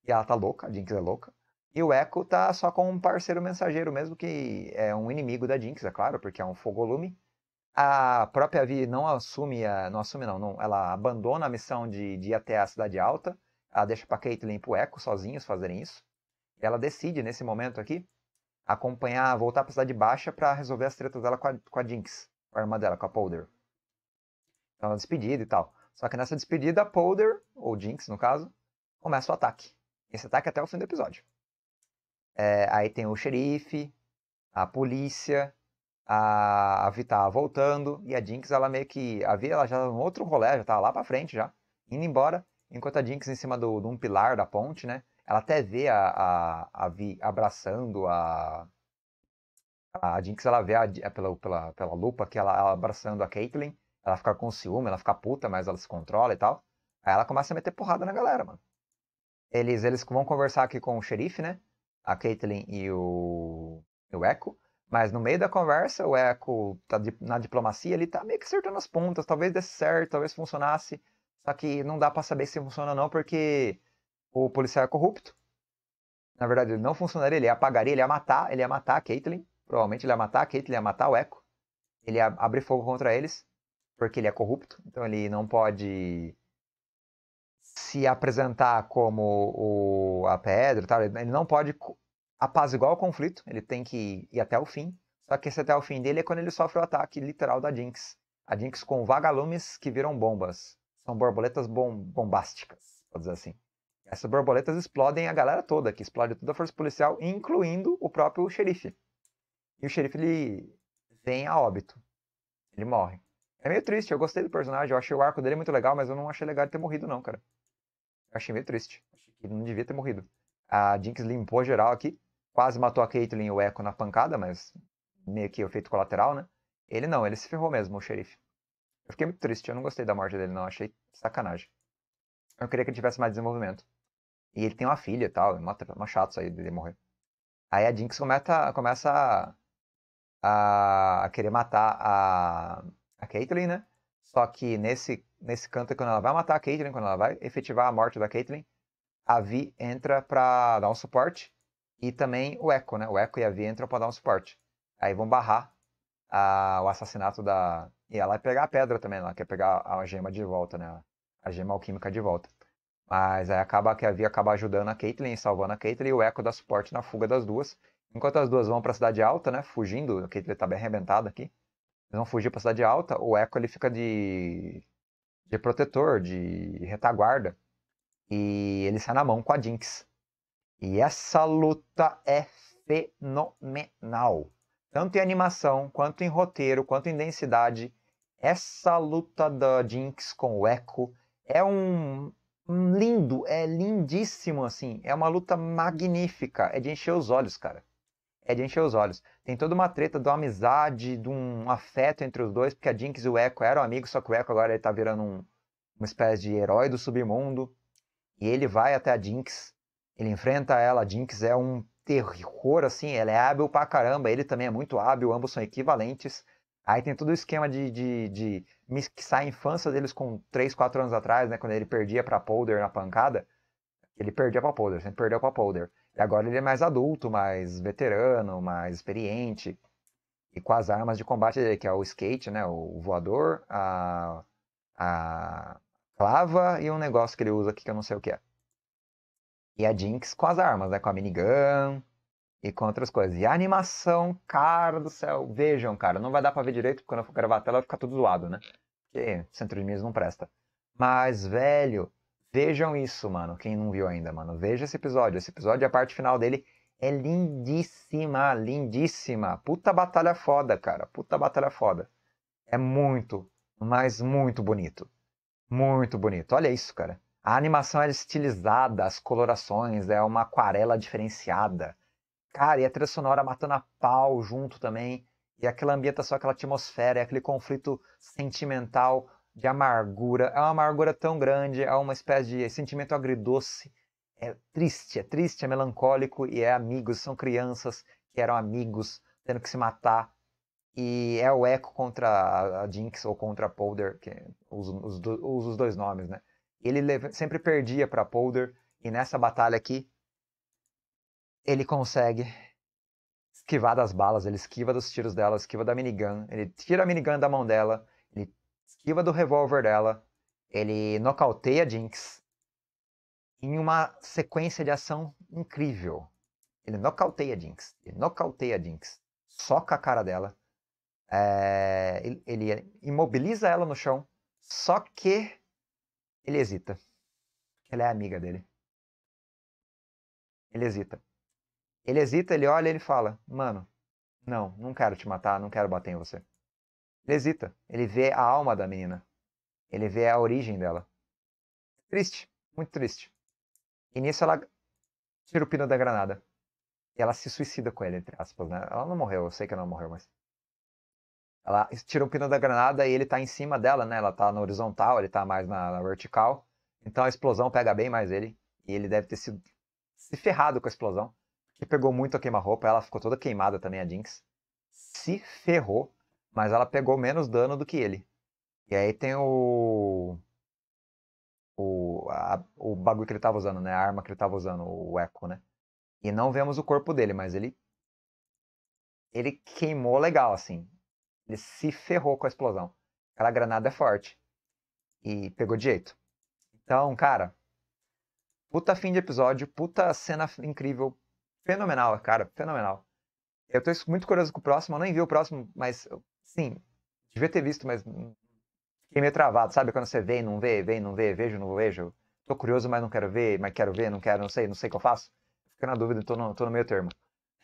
e ela tá louca, a Jinx é louca. E o Echo tá só com um parceiro mensageiro mesmo, que é um inimigo da Jinx, é claro, porque é um fogolume. A própria Vi não assume, a, não assume não, não, ela abandona a missão de, de ir até a Cidade Alta, ela deixa pra Caitlyn e pro Echo sozinhos fazerem isso. Ela decide, nesse momento aqui, acompanhar, voltar pra Cidade Baixa para resolver as tretas dela com a, com a Jinx, com a irmã dela, com a Powder. Então, uma é despedida e tal. Só que nessa despedida, a Powder, ou Jinx no caso, começa o ataque. Esse ataque é até o fim do episódio. É, aí tem o xerife, a polícia, a, a Vitá voltando e a Jinx, ela meio que. A Vi ela já tá num outro rolê, já tá lá pra frente já, indo embora, enquanto a Jinx em cima do, de um pilar da ponte, né? Ela até vê a, a, a Vi abraçando a. A Jinx, ela vê a, pela, pela, pela lupa que ela, ela abraçando a Caitlyn. Ela fica com ciúme, ela fica puta, mas ela se controla e tal. Aí ela começa a meter porrada na galera, mano. Eles, eles vão conversar aqui com o xerife, né? a Caitlyn e o, o Echo. Mas no meio da conversa, o Echo tá na diplomacia, ele tá meio que acertando as pontas. Talvez desse certo, talvez funcionasse. Só que não dá para saber se funciona ou não, porque o policial é corrupto. Na verdade, ele não funcionaria, ele apagaria, ele ia matar, ele ia matar a Caitlyn. Provavelmente ele ia matar a Caitlyn, ia matar o Echo. Ele ia abrir fogo contra eles, porque ele é corrupto. Então ele não pode se apresentar como o, a pedra tal, ele não pode apaziguar o conflito, ele tem que ir até o fim. Só que esse até o fim dele é quando ele sofre o ataque literal da Jinx. A Jinx com vagalumes que viram bombas. São borboletas bom, bombásticas, vou dizer assim. Essas borboletas explodem a galera toda, que explode toda a força policial, incluindo o próprio xerife. E o xerife, ele vem a óbito. Ele morre. É meio triste, eu gostei do personagem, eu achei o arco dele muito legal, mas eu não achei legal ele ter morrido não, cara achei meio triste. Ele não devia ter morrido. A Jinx limpou geral aqui. Quase matou a Caitlyn e o Echo na pancada, mas meio que efeito colateral, né? Ele não, ele se ferrou mesmo, o xerife. Eu fiquei muito triste, eu não gostei da morte dele, não. Achei sacanagem. Eu queria que ele tivesse mais desenvolvimento. E ele tem uma filha e tal, é uma chato isso aí dele morrer. Aí a Jinx começa, começa a, a, querer matar a, a Caitlyn, né? Só que nesse nesse canto quando ela vai matar a Caitlyn, quando ela vai efetivar a morte da Caitlyn, a Vi entra para dar um suporte e também o Echo, né? O Echo e a Vi entram para dar um suporte. Aí vão barrar a, o assassinato da e ela vai pegar a pedra também, ela quer pegar a gema de volta, né? A gema alquímica de volta. Mas aí acaba que a Vi acaba ajudando a Caitlyn, salvando a Caitlyn e o Echo dá suporte na fuga das duas. Enquanto as duas vão para a cidade alta, né? Fugindo, a Caitlyn tá bem arrebentada aqui. Eles vão fugir para a cidade alta, o Echo ele fica de de protetor, de retaguarda. E ele sai na mão com a Jinx. E essa luta é fenomenal. Tanto em animação, quanto em roteiro, quanto em densidade. Essa luta da Jinx com o Echo é um lindo, é lindíssimo assim. É uma luta magnífica, é de encher os olhos, cara é de encher os olhos. Tem toda uma treta de uma amizade, de um afeto entre os dois, porque a Jinx e o Echo eram amigos, só que o Echo agora ele tá virando um, uma espécie de herói do submundo. E ele vai até a Jinx, ele enfrenta ela, a Jinx é um terror, assim, ela é hábil pra caramba, ele também é muito hábil, ambos são equivalentes. Aí tem todo o esquema de, de, de mixar a infância deles com 3, 4 anos atrás, né, quando ele perdia pra Polder na pancada. Ele perdia pra Polder, sempre perdeu pra Polder. Agora ele é mais adulto, mais veterano, mais experiente. E com as armas de combate dele, que é o skate, né? O voador, a, a clava e um negócio que ele usa aqui que eu não sei o que é. E a Jinx com as armas, né? Com a minigun e com outras coisas. E a animação, cara do céu. Vejam, cara. Não vai dar pra ver direito, porque quando eu for gravar a tela vai ficar tudo zoado, né? Porque centro de mesa não presta. Mas, velho, Vejam isso, mano. Quem não viu ainda, mano, veja esse episódio. Esse episódio, a parte final dele é lindíssima, lindíssima. Puta batalha foda, cara. Puta batalha foda. É muito, mas muito bonito. Muito bonito. Olha isso, cara. A animação é estilizada, as colorações, é uma aquarela diferenciada. Cara, e a trilha sonora matando a pau junto também. E aquela ambientação, aquela atmosfera, e aquele conflito sentimental de amargura. É uma amargura tão grande, é uma espécie de sentimento agridoce. É triste, é triste, é melancólico e é amigos. São crianças que eram amigos tendo que se matar. E é o Echo contra a Jinx ou contra a Polder, que usa é os, os, dois nomes, né? Ele sempre perdia para Polder e nessa batalha aqui ele consegue esquivar das balas, ele esquiva dos tiros dela, esquiva da minigun, ele tira a minigun da mão dela esquiva do revólver dela, ele nocauteia Jinx em uma sequência de ação incrível. Ele nocauteia Jinx, ele nocauteia Jinx, soca a cara dela, é, ele, ele imobiliza ela no chão, só que ele hesita. Ela é amiga dele. Ele hesita. Ele hesita, ele olha e ele fala: Mano, não, não quero te matar, não quero bater em você. Ele hesita. Ele vê a alma da menina. Ele vê a origem dela. Triste. Muito triste. E nisso ela tira o pino da granada. E ela se suicida com ele, entre aspas, né? Ela não morreu, eu sei que ela não morreu, mas. Ela tira o pino da granada e ele tá em cima dela, né? Ela tá na horizontal, ele tá mais na, na vertical. Então a explosão pega bem mais ele. E ele deve ter sido se ferrado com a explosão. Que pegou muito a queima-roupa, ela ficou toda queimada também, a Jinx. Se ferrou. Mas ela pegou menos dano do que ele. E aí tem o. O, a, o bagulho que ele tava usando, né? A arma que ele tava usando, o eco, né? E não vemos o corpo dele, mas ele. Ele queimou legal, assim. Ele se ferrou com a explosão. Aquela granada é forte. E pegou de jeito. Então, cara. Puta fim de episódio, puta cena incrível. Fenomenal, cara, fenomenal. Eu tô muito curioso com o próximo, eu nem vi o próximo, mas Sim. Devia ter visto, mas hum, fiquei meio travado, sabe? Quando você vê e não vê, vê e não vê, vejo e não vejo. Tô curioso, mas não quero ver, mas quero ver, não quero, não sei, não sei o que eu faço. Fica na dúvida, tô no, tô no meio termo.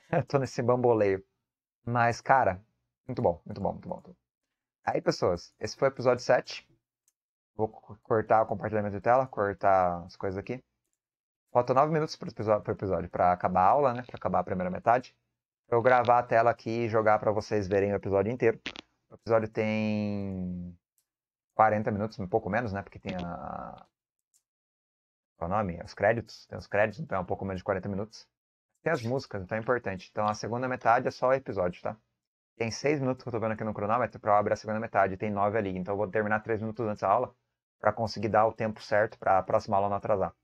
tô nesse bamboleio. Mas, cara, muito bom, muito bom, muito bom. Aí, pessoas, esse foi o episódio 7. Vou cortar o compartilhamento de tela, cortar as coisas aqui. Falta 9 minutos pro episódio, pro episódio pra acabar a aula, né? Pra acabar a primeira metade eu gravar a tela aqui e jogar para vocês verem o episódio inteiro. O episódio tem 40 minutos, um pouco menos, né? Porque tem a. Qual é o nome? Os créditos. Tem os créditos, então é um pouco menos de 40 minutos. Tem as músicas, então é importante. Então a segunda metade é só o episódio, tá? Tem 6 minutos que eu tô vendo aqui no cronômetro pra eu abrir a segunda metade. Tem 9 ali. Então eu vou terminar 3 minutos antes da aula para conseguir dar o tempo certo para a próxima aula não atrasar.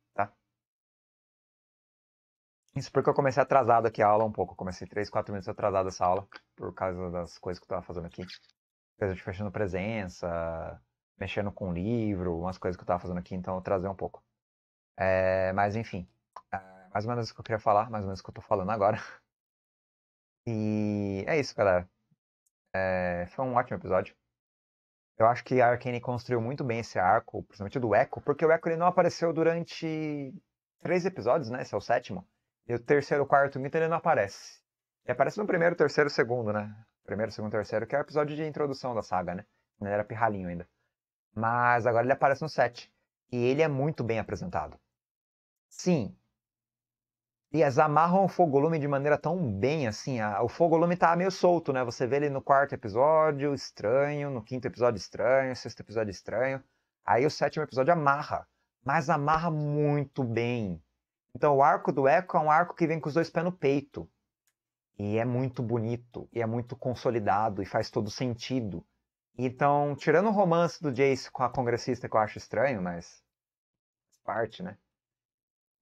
Isso porque eu comecei atrasado aqui a aula um pouco. Eu comecei 3, 4 minutos atrasado essa aula, por causa das coisas que eu tava fazendo aqui. Coisa de fechando presença, mexendo com livro, umas coisas que eu tava fazendo aqui, então eu atrasei um pouco. É, mas enfim, é, mais ou menos o que eu queria falar, mais ou menos o que eu tô falando agora. E é isso, galera. É, foi um ótimo episódio. Eu acho que a Arkane construiu muito bem esse arco, principalmente do Echo, porque o Echo ele não apareceu durante três episódios, né? Esse é o sétimo. E o terceiro, quarto mito ele não aparece. Ele aparece no primeiro, terceiro, segundo, né? Primeiro, segundo, terceiro, que é o episódio de introdução da saga, né? Ele era pirralhinho ainda. Mas agora ele aparece no set E ele é muito bem apresentado. Sim. E as amarram o Fogolume de maneira tão bem assim. A... o Fogolume tá meio solto, né? Você vê ele no quarto episódio, estranho, no quinto episódio, estranho, sexto episódio, estranho. Aí o sétimo episódio amarra. Mas amarra muito bem. Então, o arco do Eco é um arco que vem com os dois pés no peito. E é muito bonito, e é muito consolidado, e faz todo sentido. Então, tirando o romance do Jace com a congressista, que eu acho estranho, mas. parte, né?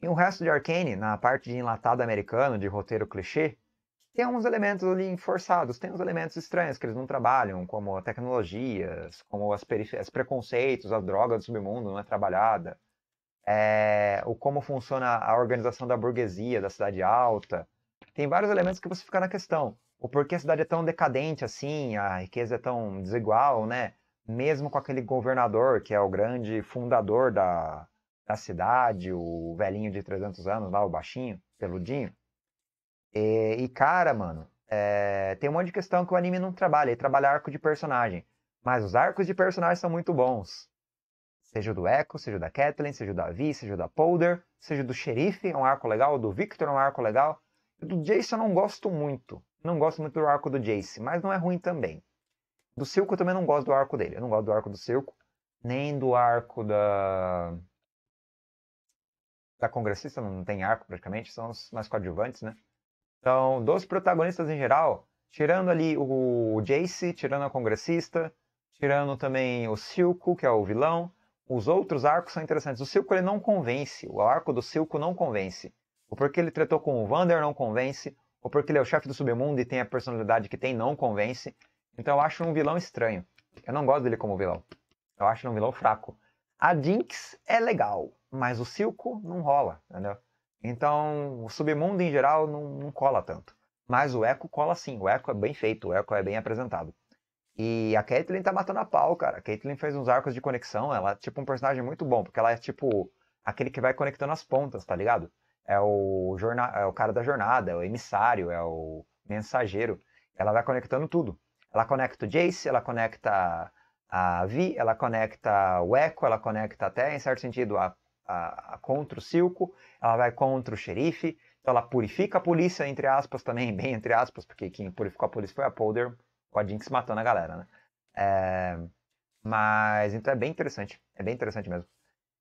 E o resto de Arcane, na parte de enlatado americano, de roteiro clichê, tem alguns elementos ali forçados, tem uns elementos estranhos que eles não trabalham, como tecnologias, como as, preconceitos, a droga do submundo não é trabalhada é, o como funciona a organização da burguesia, da cidade alta. Tem vários elementos que você fica na questão. O porquê a cidade é tão decadente assim, a riqueza é tão desigual, né? Mesmo com aquele governador que é o grande fundador da, da cidade, o velhinho de 300 anos lá, o baixinho, peludinho. E, e cara, mano, é, tem um monte de questão que o anime não trabalha. Ele trabalha arco de personagem. Mas os arcos de personagem são muito bons. Seja do Echo, seja da Kathleen, seja da Vi, seja da Polder, seja do Xerife, é um arco legal, do Victor é um arco legal. Do Jace eu não gosto muito. Não gosto muito do arco do Jace, mas não é ruim também. Do Circo eu também não gosto do arco dele. Eu não gosto do arco do Circo, nem do arco da. Da congressista, não tem arco praticamente, são os mais coadjuvantes, né? Então, dos protagonistas em geral, tirando ali o Jace, tirando a congressista, tirando também o Silco, que é o vilão, os outros arcos são interessantes. O Silco ele não convence. O arco do Silco não convence. Ou porque ele tratou com o Vander não convence. Ou porque ele é o chefe do submundo e tem a personalidade que tem não convence. Então eu acho um vilão estranho. Eu não gosto dele como vilão. Eu acho ele um vilão fraco. A Jinx é legal, mas o Silco não rola, entendeu? Então o submundo em geral não, não cola tanto. Mas o Echo cola sim. O Echo é bem feito, o Echo é bem apresentado. E a Caitlyn tá matando a pau, cara. A Caitlyn fez uns arcos de conexão. Ela é tipo um personagem muito bom, porque ela é tipo aquele que vai conectando as pontas, tá ligado? É o, jorna... é o cara da jornada, é o emissário, é o mensageiro. Ela vai conectando tudo. Ela conecta o Jace, ela conecta a Vi, ela conecta o Echo, ela conecta até, em certo sentido, a, a, a contra o Silco, ela vai contra o xerife. Então ela purifica a polícia, entre aspas, também, bem entre aspas, porque quem purificou a polícia foi a Polder com a Jinx matando a galera, né? É... Mas então é bem interessante. É bem interessante mesmo.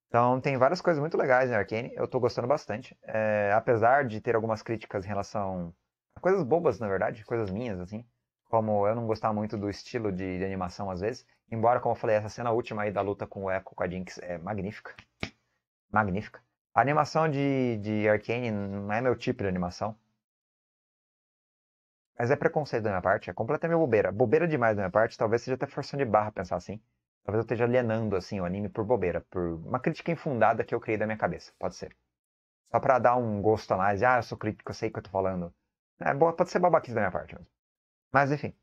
Então tem várias coisas muito legais em né, Arcane. Eu tô gostando bastante. É... Apesar de ter algumas críticas em relação a coisas bobas, na verdade, coisas minhas, assim. Como eu não gostar muito do estilo de, de, animação às vezes. Embora, como eu falei, essa cena última aí da luta com o Echo com a Jinx é magnífica. Magnífica. A animação de, de Arcane não é meu tipo de animação. Mas é preconceito da minha parte, é completamente bobeira. Bobeira demais da minha parte, talvez seja até forçando de barra pensar assim. Talvez eu esteja alienando assim o anime por bobeira, por uma crítica infundada que eu criei da minha cabeça, pode ser. Só para dar um gosto a mais, ah, eu sou crítico, eu sei o que eu tô falando. É, pode ser babaquice da minha parte mesmo. Mas enfim.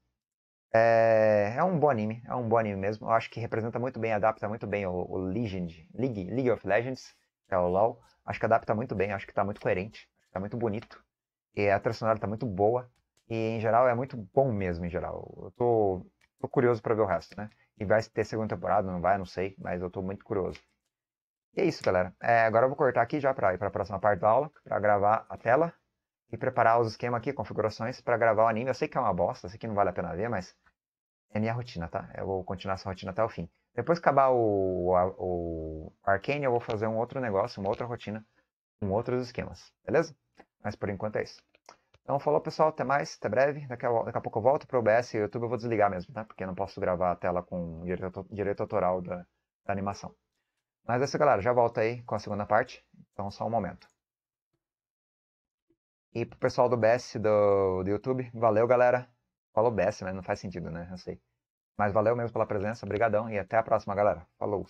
É... é, um bom anime, é um bom anime mesmo. Eu acho que representa muito bem, adapta muito bem o, o Legend, League, League of Legends, que é o LoL. Acho que adapta muito bem, acho que tá muito coerente, tá muito bonito. E a trilha sonora tá muito boa. E em geral é muito bom mesmo, em geral. Eu tô, tô curioso para ver o resto, né? E vai ter segunda temporada, não vai, não sei, mas eu tô muito curioso. E é isso, galera. É, agora eu vou cortar aqui já para ir para a próxima parte da aula, para gravar a tela e preparar os esquemas aqui, configurações, para gravar o anime. Eu sei que é uma bosta, sei que não vale a pena ver, mas é minha rotina, tá? Eu vou continuar essa rotina até o fim. Depois que acabar o, o Arcane, eu vou fazer um outro negócio, uma outra rotina, com outros esquemas, beleza? Mas por enquanto é isso. Então, falou pessoal, até mais, até breve. Daqui a, daqui a pouco eu volto para o OBS e o YouTube eu vou desligar mesmo, né? Porque eu não posso gravar a tela com direito, direito autoral da, da animação. Mas é isso, galera. Já volto aí com a segunda parte. Então, só um momento. E pro pessoal do BS do, do YouTube, valeu, galera. Falou BS, mas não faz sentido, né? Eu sei. Mas valeu mesmo pela presença. Obrigadão e até a próxima, galera. Falou!